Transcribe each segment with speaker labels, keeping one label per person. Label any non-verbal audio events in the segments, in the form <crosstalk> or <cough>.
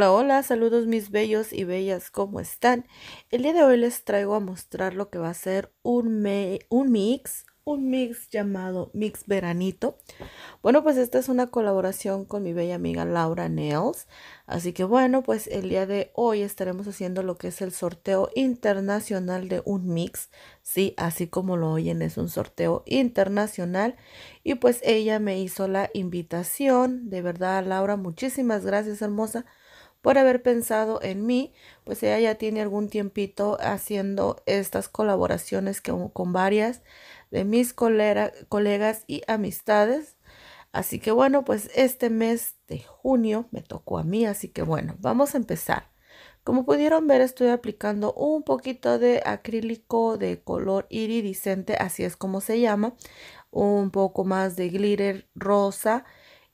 Speaker 1: Hola, hola, saludos mis bellos y bellas, ¿cómo están? El día de hoy les traigo a mostrar lo que va a ser un, un mix, un mix llamado Mix Veranito. Bueno, pues esta es una colaboración con mi bella amiga Laura Nails. Así que bueno, pues el día de hoy estaremos haciendo lo que es el sorteo internacional de un mix. Sí, así como lo oyen, es un sorteo internacional. Y pues ella me hizo la invitación. De verdad, Laura, muchísimas gracias, hermosa por haber pensado en mí, pues ella ya tiene algún tiempito haciendo estas colaboraciones con varias de mis colegas y amistades. Así que bueno, pues este mes de junio me tocó a mí, así que bueno, vamos a empezar. Como pudieron ver, estoy aplicando un poquito de acrílico de color iridiscente, así es como se llama, un poco más de glitter rosa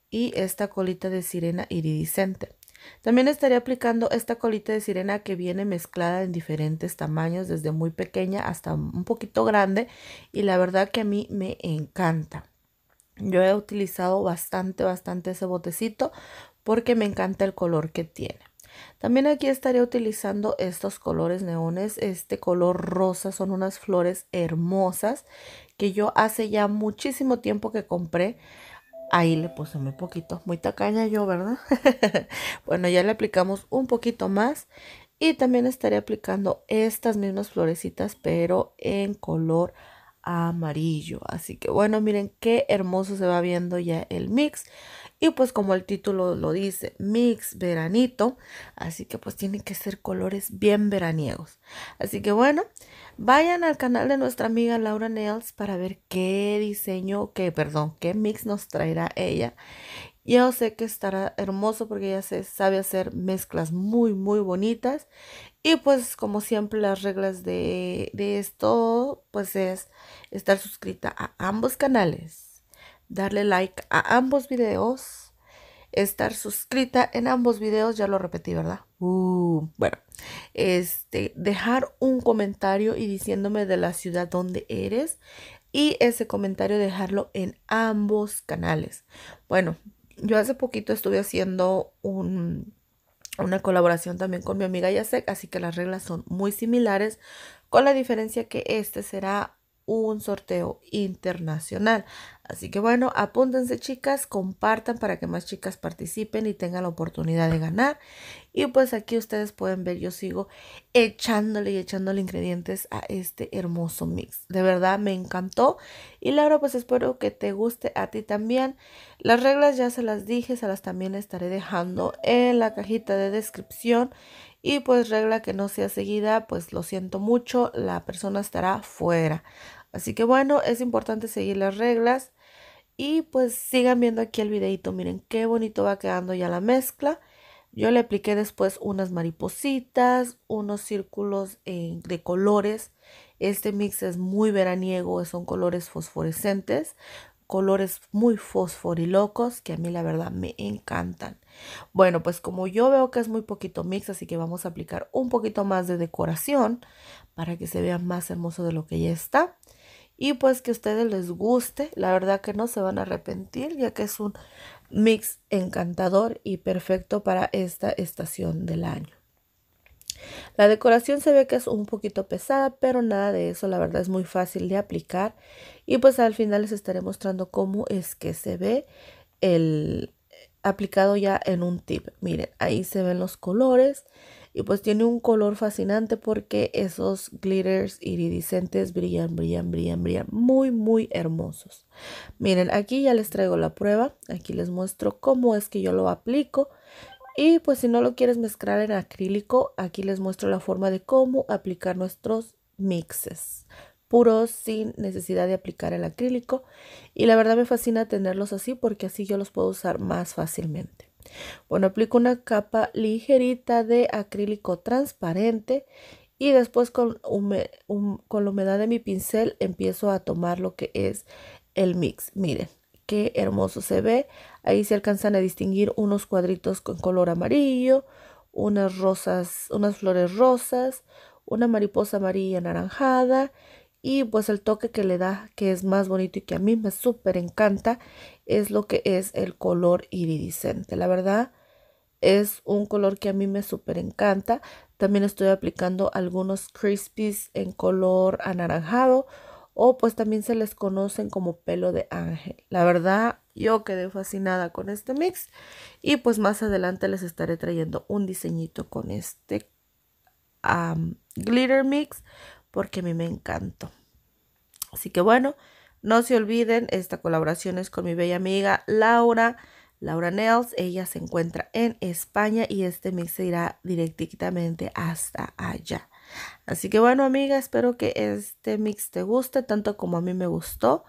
Speaker 1: y esta colita de sirena iridiscente. También estaría aplicando esta colita de sirena que viene mezclada en diferentes tamaños, desde muy pequeña hasta un poquito grande y la verdad que a mí me encanta. Yo he utilizado bastante, bastante ese botecito porque me encanta el color que tiene. También aquí estaría utilizando estos colores neones, este color rosa, son unas flores hermosas que yo hace ya muchísimo tiempo que compré, Ahí le puse muy poquito, muy tacaña yo, ¿verdad? <laughs> bueno, ya le aplicamos un poquito más y también estaré aplicando estas mismas florecitas, pero en color amarillo. Así que bueno, miren qué hermoso se va viendo ya el mix. Y pues como el título lo dice, mix veranito, así que pues tienen que ser colores bien veraniegos. Así que bueno, vayan al canal de nuestra amiga Laura Nails para ver qué diseño, qué, perdón, qué mix nos traerá ella. Yo sé que estará hermoso porque ella se sabe hacer mezclas muy, muy bonitas. Y pues como siempre las reglas de, de esto pues es estar suscrita a ambos canales darle like a ambos videos, estar suscrita en ambos videos, ya lo repetí, ¿verdad? Uh, bueno, este, dejar un comentario y diciéndome de la ciudad donde eres y ese comentario dejarlo en ambos canales. Bueno, yo hace poquito estuve haciendo una colaboración también con mi amiga Yasek, así que las reglas son muy similares, con la diferencia que este será un sorteo internacional. Así que bueno, apúntense chicas, compartan para que más chicas participen y tengan la oportunidad de ganar. Y pues aquí ustedes pueden ver, yo sigo echándole y echándole ingredientes a este hermoso mix. De verdad me encantó. Y Laura, pues espero que te guste a ti también. Las reglas ya se las dije, se las también estaré dejando en la cajita de descripción. Y pues regla que no sea seguida, pues lo siento mucho, la persona estará fuera. Así que bueno, es importante seguir las reglas. Y pues sigan viendo aquí el videito. Miren qué bonito va quedando ya la mezcla. Yo le apliqué después unas maripositas, unos círculos eh, de colores. Este mix es muy veraniego, son colores fosforescentes, colores muy fosforilocos que a mí la verdad me encantan. Bueno, pues como yo veo que es muy poquito mix, así que vamos a aplicar un poquito más de decoración para que se vea más hermoso de lo que ya está y pues que a ustedes les guste. La verdad que no se van a arrepentir ya que es un mix encantador y perfecto para esta estación del año. La decoración se ve que es un poquito pesada, pero nada de eso, la verdad es muy fácil de aplicar. Y pues al final les estaré mostrando cómo es que se ve el aplicado ya en un tip. Miren, ahí se ven los colores, y pues tiene un color fascinante porque esos glitters iridiscentes brillan, brillan, brillan, brillan. Muy, muy hermosos. Miren, aquí ya les traigo la prueba. Aquí les muestro cómo es que yo lo aplico. Y pues si no lo quieres mezclar en acrílico, aquí les muestro la forma de cómo aplicar nuestros mixes puros sin necesidad de aplicar el acrílico y la verdad me fascina tenerlos así porque así yo los puedo usar más fácilmente. Bueno, aplico una capa ligerita de acrílico transparente y después con, con la humedad de mi pincel empiezo a tomar lo que es el mix. Miren, qué hermoso se ve. Ahí se alcanzan a distinguir unos cuadritos con color amarillo, unas rosas, unas flores rosas, una mariposa amarilla anaranjada y pues el toque que le da que es más bonito y que a mí me súper encanta es lo que es el color iridiscente. La verdad es un color que a mí me súper encanta. También estoy aplicando algunos crispies en color anaranjado o pues también se les conocen como pelo de ángel. La verdad yo quedé fascinada con este mix y pues más adelante les estaré trayendo un diseñito con este glitter mix porque a mí me encantó. Así que bueno, no se olviden, esta colaboración es con mi bella amiga Laura, Laura Nails. Ella se encuentra en España y este mix se irá directamente hasta allá. Así que bueno, amiga, espero que este mix te guste tanto como a mí me gustó.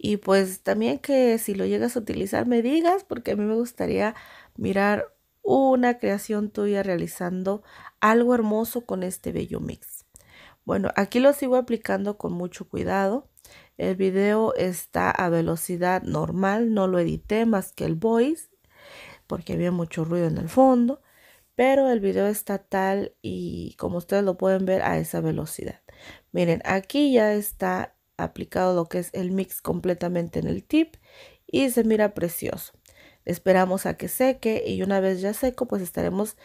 Speaker 1: Y pues también que si lo llegas a utilizar me digas, porque a mí me gustaría mirar una creación tuya realizando algo hermoso con este bello mix. Bueno, aquí lo sigo aplicando con mucho cuidado. El video está a velocidad normal, no lo edité más que el voice, porque había mucho ruido en el fondo, pero el video está tal y como ustedes lo pueden ver a esa velocidad. Miren, aquí ya está aplicado lo que es el mix completamente en el tip y se mira precioso. Esperamos a que seque y una vez ya seco pues estaremos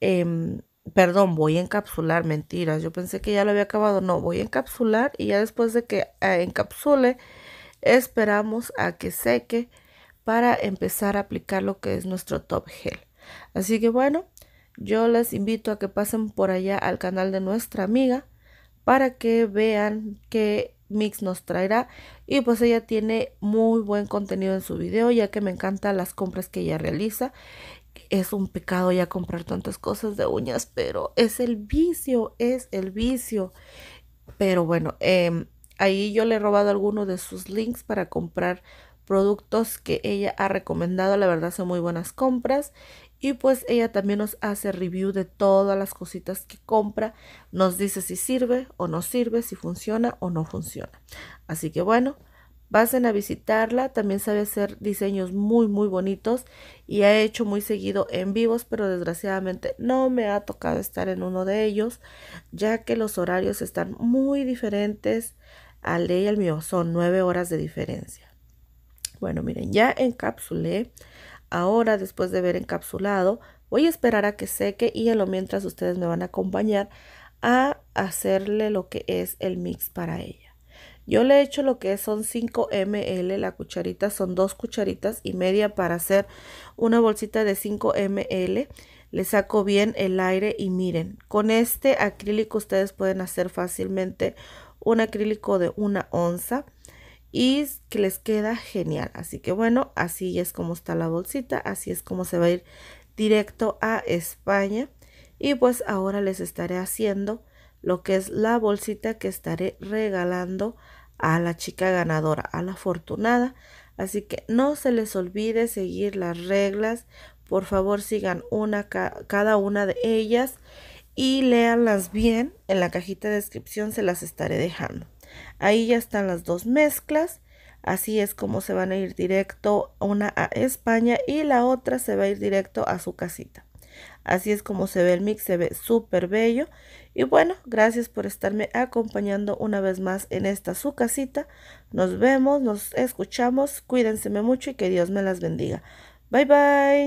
Speaker 1: eh, perdón, voy a encapsular, mentiras, yo pensé que ya lo había acabado, no, voy a encapsular y ya después de que eh, encapsule, esperamos a que seque para empezar a aplicar lo que es nuestro top gel. Así que bueno, yo les invito a que pasen por allá al canal de nuestra amiga para que vean qué mix nos traerá y pues ella tiene muy buen contenido en su video ya que me encantan las compras que ella realiza es un pecado ya comprar tantas cosas de uñas, pero es el vicio, es el vicio. Pero bueno, em, ahí yo le he robado alguno de sus links para comprar productos que ella ha recomendado. La verdad son muy buenas compras. Y pues ella también nos hace review de todas las cositas que compra. Nos dice si sirve o no sirve, si funciona o no funciona. Así que bueno, Vasen a visitarla, también sabe hacer diseños muy, muy bonitos y ha hecho muy seguido en vivos, pero desgraciadamente no me ha tocado estar en uno de ellos, ya que los horarios están muy diferentes al ley y al mío, son nueve horas de diferencia. Bueno, miren, ya encapsulé. Ahora, después de haber encapsulado, voy a esperar a que seque y a lo mientras ustedes me van a acompañar a hacerle lo que es el mix para ella. Yo le he hecho lo que son 5 ml, la cucharita son dos cucharitas y media para hacer una bolsita de 5 ml. Le saco bien el aire y miren, con este acrílico ustedes pueden hacer fácilmente un acrílico de una onza y que les queda genial. Así que bueno, así es como está la bolsita, así es como se va a ir directo a España. Y pues ahora les estaré haciendo lo que es la bolsita que estaré regalando a la chica ganadora, a la afortunada. Así que no se les olvide seguir las reglas. Por favor, sigan una cada una de ellas y léanlas bien. En la cajita de descripción se las estaré dejando. Ahí ya están las dos mezclas. Así es como se van a ir directo una a España y la otra se va a ir directo a su casita. Así es como se ve el mix, se ve súper bello. Y bueno, gracias por estarme acompañando una vez más en esta su casita. Nos vemos, nos escuchamos, cuídense mucho y que Dios me las bendiga. Bye bye.